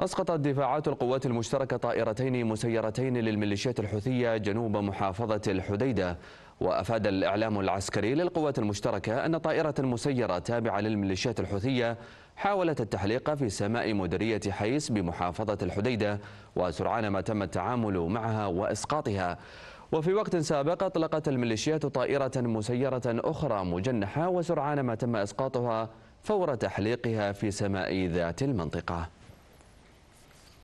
أسقطت دفاعات القوات المشتركة طائرتين مسيرتين للميليشيات الحوثية جنوب محافظة الحديدة وأفاد الإعلام العسكري للقوات المشتركة أن طائرة مسيرة تابعة للميليشيات الحوثية حاولت التحليق في سماء مديرية حيس بمحافظة الحديدة وسرعان ما تم التعامل معها وإسقاطها وفي وقت سابق أطلقت الميليشيات طائرة مسيرة أخرى مجنحة وسرعان ما تم إسقاطها فور تحليقها في سماء ذات المنطقة